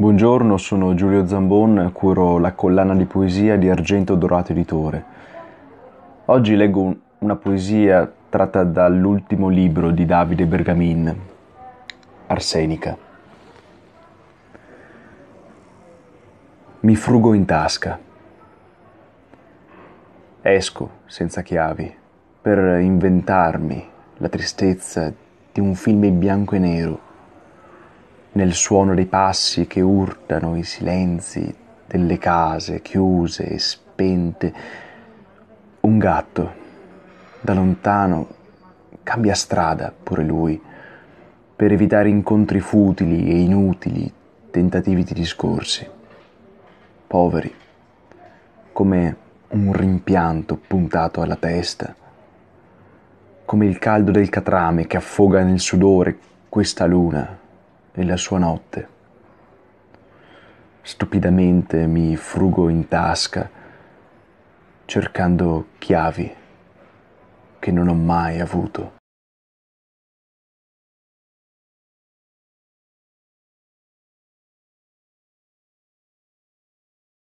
Buongiorno, sono Giulio Zambon, curo la collana di poesia di Argento Dorato Editore. Oggi leggo un, una poesia tratta dall'ultimo libro di Davide Bergamin, Arsenica. Mi frugo in tasca. Esco senza chiavi per inventarmi la tristezza di un film in bianco e nero nel suono dei passi che urtano i silenzi delle case chiuse e spente. Un gatto, da lontano, cambia strada pure lui, per evitare incontri futili e inutili, tentativi di discorsi. Poveri, come un rimpianto puntato alla testa, come il caldo del catrame che affoga nel sudore questa luna e la sua notte. Stupidamente mi frugo in tasca cercando chiavi che non ho mai avuto.